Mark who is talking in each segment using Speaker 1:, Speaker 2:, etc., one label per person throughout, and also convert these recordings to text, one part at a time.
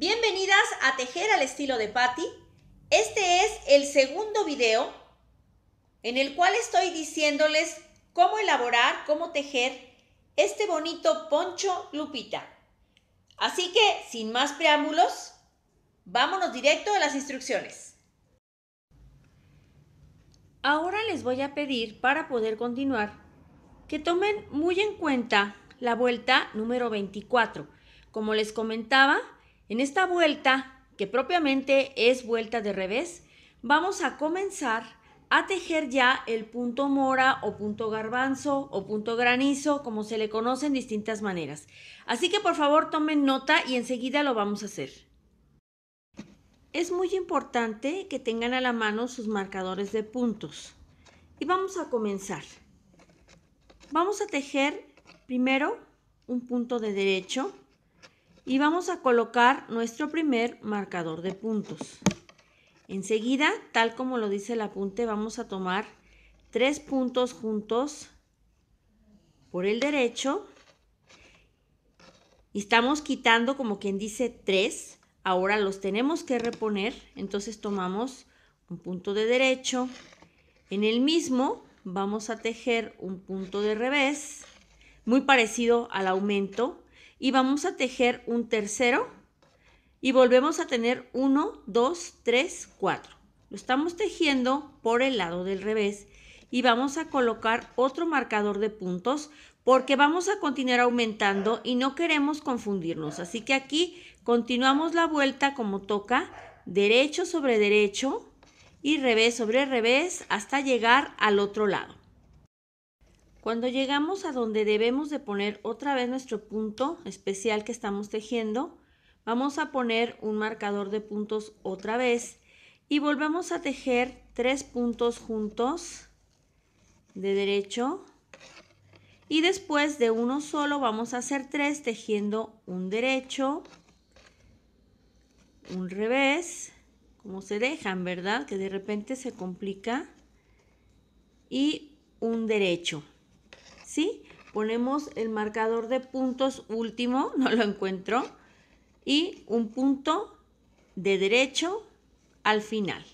Speaker 1: Bienvenidas a Tejer al estilo de Patty. Este es el segundo video en el cual estoy diciéndoles cómo elaborar, cómo tejer este bonito poncho lupita. Así que, sin más preámbulos, vámonos directo a las instrucciones. Ahora les voy a pedir, para poder continuar, que tomen muy en cuenta la vuelta número 24. Como les comentaba, en esta vuelta, que propiamente es vuelta de revés, vamos a comenzar a tejer ya el punto mora o punto garbanzo o punto granizo, como se le conoce en distintas maneras. Así que por favor tomen nota y enseguida lo vamos a hacer. Es muy importante que tengan a la mano sus marcadores de puntos. Y vamos a comenzar. Vamos a tejer primero un punto de derecho, y vamos a colocar nuestro primer marcador de puntos. Enseguida, tal como lo dice el apunte, vamos a tomar tres puntos juntos por el derecho y estamos quitando como quien dice tres. Ahora los tenemos que reponer, entonces tomamos un punto de derecho. En el mismo vamos a tejer un punto de revés, muy parecido al aumento, y vamos a tejer un tercero y volvemos a tener 1, 2, 3, 4. Lo estamos tejiendo por el lado del revés y vamos a colocar otro marcador de puntos porque vamos a continuar aumentando y no queremos confundirnos. Así que aquí continuamos la vuelta como toca, derecho sobre derecho y revés sobre revés hasta llegar al otro lado. Cuando llegamos a donde debemos de poner otra vez nuestro punto especial que estamos tejiendo, vamos a poner un marcador de puntos otra vez y volvemos a tejer tres puntos juntos de derecho y después de uno solo vamos a hacer tres tejiendo un derecho, un revés, como se dejan, ¿verdad? Que de repente se complica y un derecho. ¿sí? Ponemos el marcador de puntos último, no lo encuentro, y un punto de derecho al final.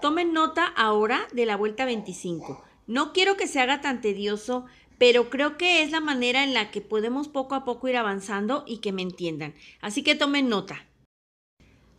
Speaker 1: Tomen nota ahora de la vuelta 25. No quiero que se haga tan tedioso, pero creo que es la manera en la que podemos poco a poco ir avanzando y que me entiendan. Así que tomen nota.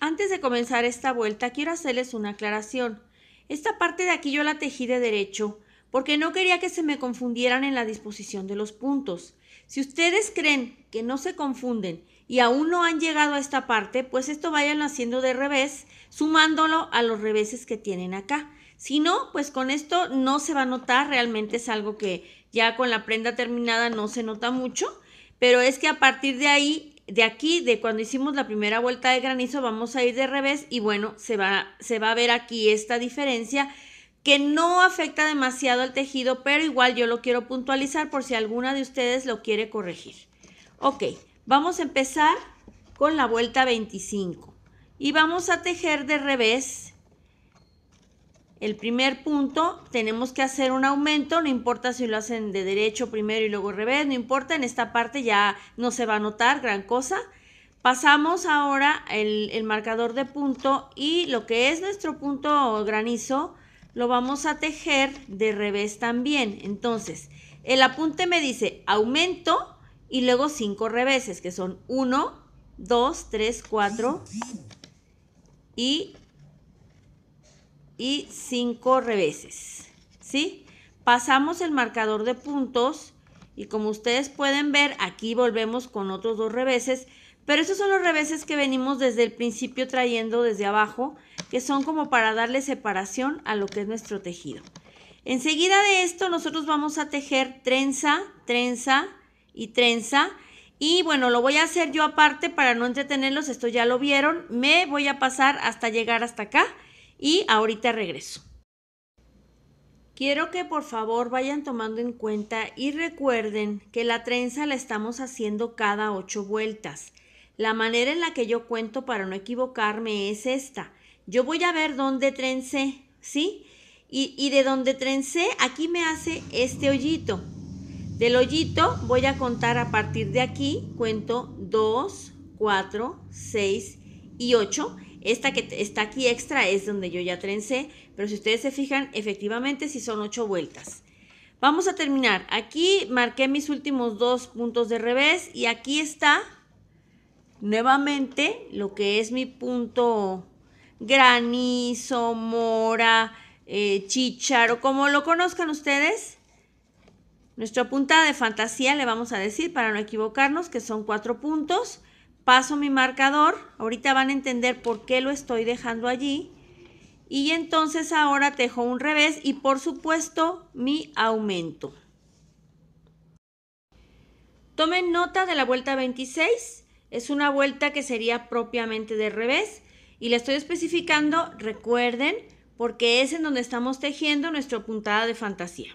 Speaker 1: Antes de comenzar esta vuelta, quiero hacerles una aclaración. Esta parte de aquí yo la tejí de derecho porque no quería que se me confundieran en la disposición de los puntos. Si ustedes creen que no se confunden y aún no han llegado a esta parte, pues esto vayan haciendo de revés, sumándolo a los reveses que tienen acá. Si no, pues con esto no se va a notar, realmente es algo que ya con la prenda terminada no se nota mucho, pero es que a partir de ahí de aquí, de cuando hicimos la primera vuelta de granizo, vamos a ir de revés y bueno, se va, se va a ver aquí esta diferencia que no afecta demasiado al tejido, pero igual yo lo quiero puntualizar por si alguna de ustedes lo quiere corregir. Ok, vamos a empezar con la vuelta 25 y vamos a tejer de revés el primer punto, tenemos que hacer un aumento, no importa si lo hacen de derecho primero y luego revés, no importa, en esta parte ya no se va a notar gran cosa. Pasamos ahora el, marcador de punto y lo que es nuestro punto granizo lo vamos a tejer de revés también. Entonces, el apunte me dice aumento y luego cinco reveses, que son 1, 2, 3, 4 y y cinco reveses. ¿Sí? Pasamos el marcador de puntos y como ustedes pueden ver, aquí volvemos con otros dos reveses. Pero esos son los reveses que venimos desde el principio trayendo desde abajo, que son como para darle separación a lo que es nuestro tejido. Enseguida de esto nosotros vamos a tejer trenza, trenza y trenza. Y bueno, lo voy a hacer yo aparte para no entretenerlos, esto ya lo vieron. Me voy a pasar hasta llegar hasta acá y ahorita regreso. Quiero que por favor vayan tomando en cuenta y recuerden que la trenza la estamos haciendo cada ocho vueltas. La manera en la que yo cuento para no equivocarme es esta. Yo voy a ver dónde trencé, ¿sí? Y, de donde trencé, aquí me hace este hoyito. Del hoyito voy a contar a partir de aquí, cuento 2, 4, 6 y 8 esta que está aquí extra es donde yo ya trencé, pero si ustedes se fijan, efectivamente sí son ocho vueltas. Vamos a terminar. Aquí marqué mis últimos dos puntos de revés y aquí está nuevamente lo que es mi punto granizo, mora, eh, chícharo, como lo conozcan ustedes. Nuestra punta de fantasía le vamos a decir para no equivocarnos que son cuatro puntos paso mi marcador, ahorita van a entender por qué lo estoy dejando allí. Y entonces ahora tejo un revés y por supuesto mi aumento. Tomen nota de la vuelta 26, es una vuelta que sería propiamente de revés y la estoy especificando, recuerden, porque es en donde estamos tejiendo nuestra puntada de fantasía.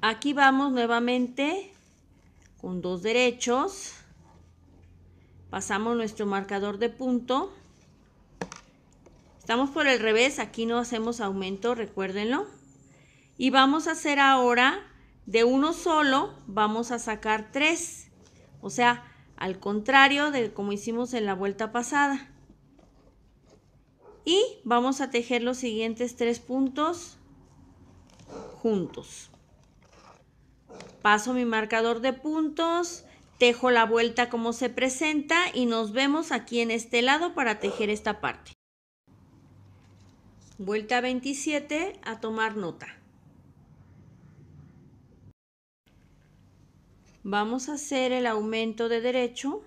Speaker 1: Aquí vamos nuevamente con dos derechos pasamos nuestro marcador de punto estamos por el revés aquí no hacemos aumento recuérdenlo y vamos a hacer ahora de uno solo vamos a sacar tres o sea al contrario de como hicimos en la vuelta pasada y vamos a tejer los siguientes tres puntos juntos paso mi marcador de puntos tejo la vuelta como se presenta y nos vemos aquí en este lado para tejer esta parte. Vuelta 27 a tomar nota. Vamos a hacer el aumento de derecho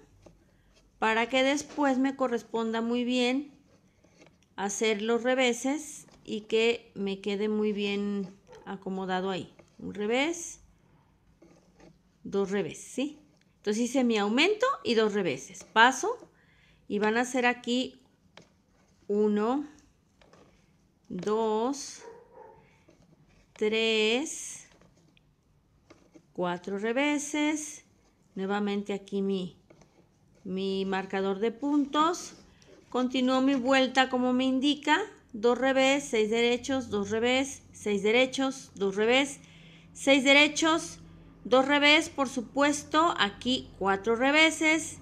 Speaker 1: para que después me corresponda muy bien hacer los reveses y que me quede muy bien acomodado ahí. Un revés, dos revés, ¿sí? Entonces hice mi aumento y dos reveses. Paso y van a hacer aquí 1, 2, 3, cuatro reveses. Nuevamente aquí mi, mi marcador de puntos. Continúo mi vuelta como me indica. Dos revés, seis derechos, dos revés, seis derechos, dos revés, seis derechos, Dos revés, por supuesto, aquí cuatro reveses,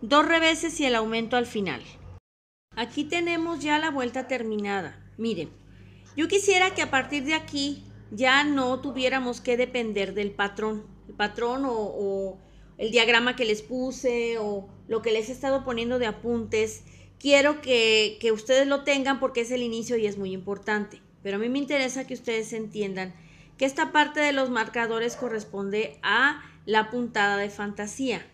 Speaker 1: dos reveses y el aumento al final. Aquí tenemos ya la vuelta terminada. Miren, yo quisiera que a partir de aquí ya no tuviéramos que depender del patrón, el patrón o, el diagrama que les puse o lo que les he estado poniendo de apuntes. Quiero que, que ustedes lo tengan porque es el inicio y es muy importante. Pero a mí me interesa que ustedes entiendan que esta parte de los marcadores corresponde a la puntada de fantasía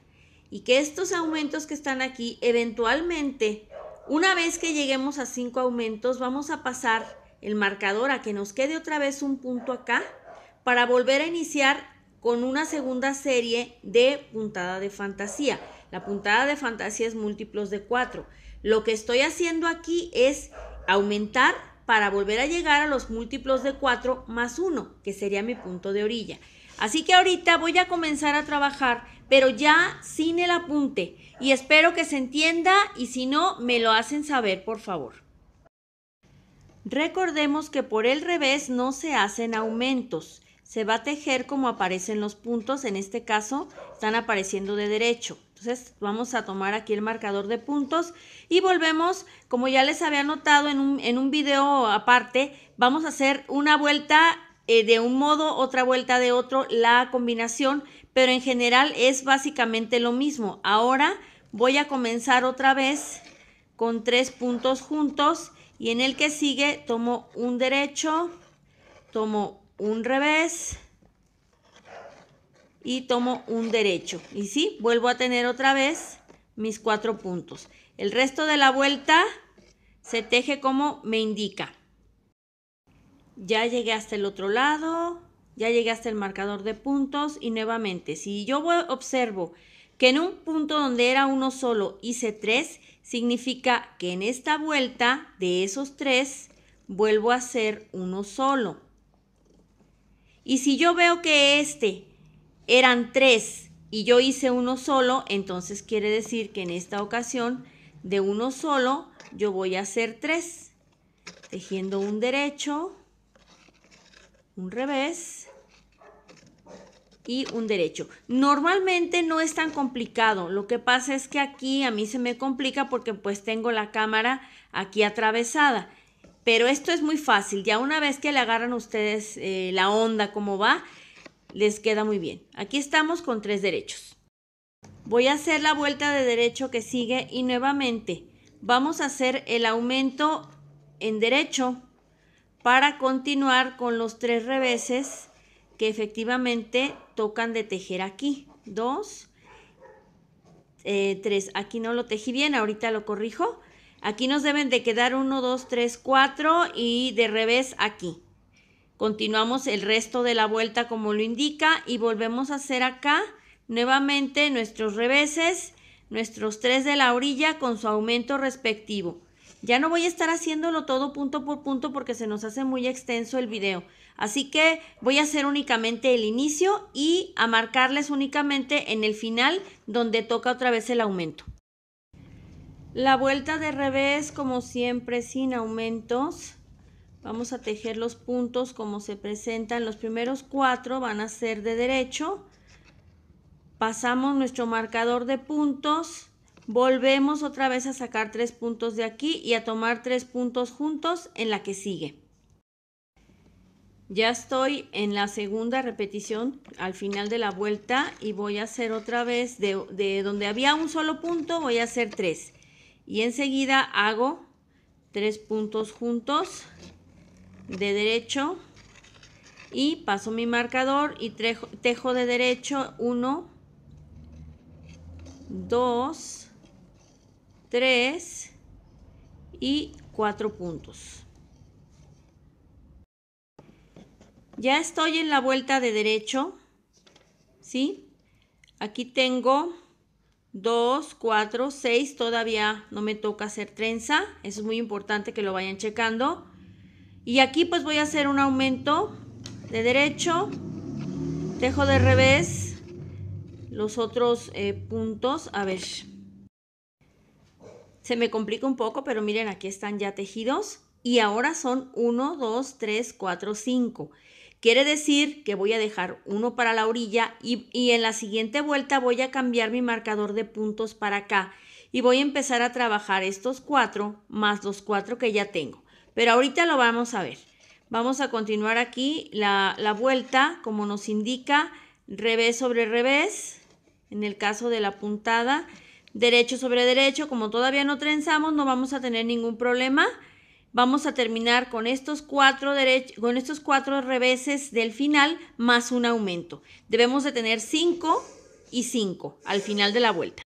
Speaker 1: y que estos aumentos que están aquí, eventualmente, una vez que lleguemos a cinco aumentos, vamos a pasar el marcador a que nos quede otra vez un punto acá para volver a iniciar con una segunda serie de puntada de fantasía. La puntada de fantasía es múltiplos de 4. Lo que estoy haciendo aquí es aumentar para volver a llegar a los múltiplos de 4 más 1, que sería mi punto de orilla. Así que ahorita voy a comenzar a trabajar, pero ya sin el apunte. Y espero que se entienda y si no, me lo hacen saber, por favor. Recordemos que por el revés no se hacen aumentos. Se va a tejer como aparecen los puntos. En este caso, están apareciendo de derecho. Entonces vamos a tomar aquí el marcador de puntos y volvemos, como ya les había notado en un, en video aparte, vamos a hacer una vuelta eh, de un modo, otra vuelta de otro, la combinación, pero en general es básicamente lo mismo. Ahora voy a comenzar otra vez con tres puntos juntos y en el que sigue tomo un derecho, tomo un revés, y tomo un derecho. Y sí, vuelvo a tener otra vez mis cuatro puntos. El resto de la vuelta se teje como me indica. Ya llegué hasta el otro lado, ya llegué hasta el marcador de puntos y nuevamente, si yo observo que en un punto donde era uno solo hice tres, significa que en esta vuelta de esos tres vuelvo a hacer uno solo. Y si yo veo que este eran tres y yo hice uno solo, entonces quiere decir que en esta ocasión de uno solo yo voy a hacer tres. Tejiendo un derecho, un revés y un derecho. Normalmente no es tan complicado. Lo que pasa es que aquí a mí se me complica porque pues tengo la cámara aquí atravesada. Pero esto es muy fácil. Ya una vez que le agarran ustedes eh, la onda, cómo va, les queda muy bien. Aquí estamos con tres derechos. Voy a hacer la vuelta de derecho que sigue y nuevamente vamos a hacer el aumento en derecho para continuar con los tres reveses que efectivamente tocan de tejer aquí. Dos, eh, tres. Aquí no lo tejí bien, ahorita lo corrijo. Aquí nos deben de quedar uno, dos, tres, cuatro y de revés aquí. Continuamos el resto de la vuelta como lo indica y volvemos a hacer acá nuevamente nuestros reveses, nuestros tres de la orilla con su aumento respectivo. Ya no voy a estar haciéndolo todo punto por punto porque se nos hace muy extenso el video. Así que voy a hacer únicamente el inicio y a marcarles únicamente en el final donde toca otra vez el aumento. La vuelta de revés como siempre sin aumentos. Vamos a tejer los puntos como se presentan. Los primeros cuatro van a ser de derecho. Pasamos nuestro marcador de puntos. Volvemos otra vez a sacar tres puntos de aquí y a tomar tres puntos juntos en la que sigue. Ya estoy en la segunda repetición al final de la vuelta y voy a hacer otra vez de, donde había un solo punto voy a hacer tres. Y enseguida hago tres puntos juntos de derecho y paso mi marcador y tejo de derecho 1, 2, 3 y 4 puntos. Ya estoy en la vuelta de derecho, ¿sí? Aquí tengo 2, 4, 6, todavía no me toca hacer trenza, eso es muy importante que lo vayan checando. Y aquí pues voy a hacer un aumento de derecho, dejo de revés los otros eh, puntos. A ver, se me complica un poco, pero miren, aquí están ya tejidos. Y ahora son 1, 2, 3, 4, 5. Quiere decir que voy a dejar uno para la orilla y, y, en la siguiente vuelta voy a cambiar mi marcador de puntos para acá y voy a empezar a trabajar estos cuatro más los cuatro que ya tengo. Pero ahorita lo vamos a ver. Vamos a continuar aquí la, vuelta, como nos indica, revés sobre revés, en el caso de la puntada, derecho sobre derecho, como todavía no trenzamos, no vamos a tener ningún problema. Vamos a terminar con estos cuatro, con estos cuatro reveses del final más un aumento. Debemos de tener 5 y 5 al final de la vuelta.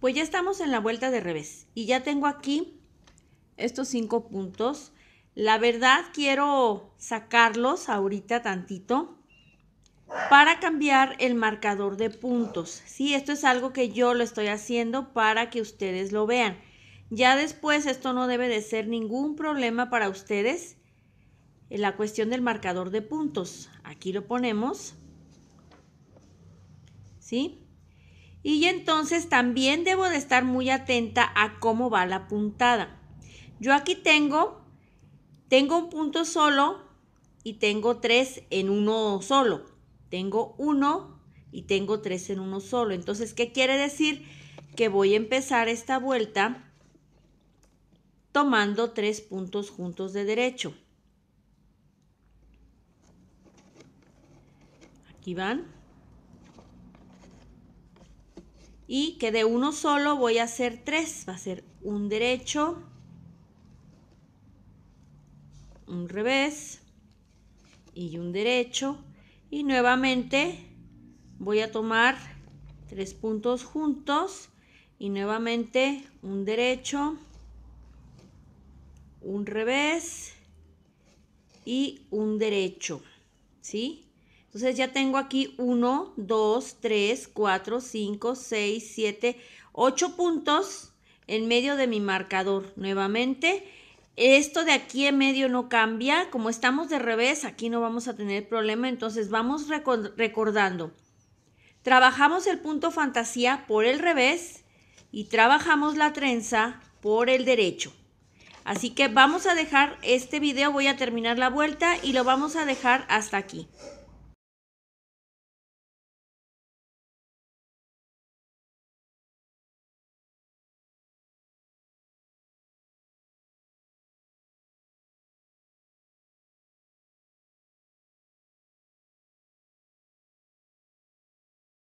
Speaker 1: Pues ya estamos en la vuelta de revés y ya tengo aquí estos cinco puntos. La verdad quiero sacarlos ahorita tantito para cambiar el marcador de puntos. si esto es algo que yo lo estoy haciendo para que ustedes lo vean. Ya después esto no debe de ser ningún problema para ustedes. En la cuestión del marcador de puntos. Aquí lo ponemos. ¿Sí? Y entonces también debo de estar muy atenta a cómo va la puntada. Yo aquí tengo, tengo un punto solo y tengo tres en uno solo. Tengo uno y tengo tres en uno solo. Entonces, ¿qué quiere decir? Que voy a empezar esta vuelta tomando tres puntos juntos de derecho. Aquí van. Y que de uno solo voy a hacer tres. Va a ser un derecho, un revés y un derecho y nuevamente voy a tomar tres puntos juntos y nuevamente un derecho un revés y un derecho ¿sí? entonces ya tengo aquí 1 2 3 4 5 6 7 8 puntos en medio de mi marcador nuevamente esto de aquí en medio no cambia, como estamos de revés, aquí no vamos a tener problema, entonces vamos recordando. Trabajamos el punto fantasía por el revés y trabajamos la trenza por el derecho. Así que vamos a dejar este video, voy a terminar la vuelta y lo vamos a dejar hasta aquí.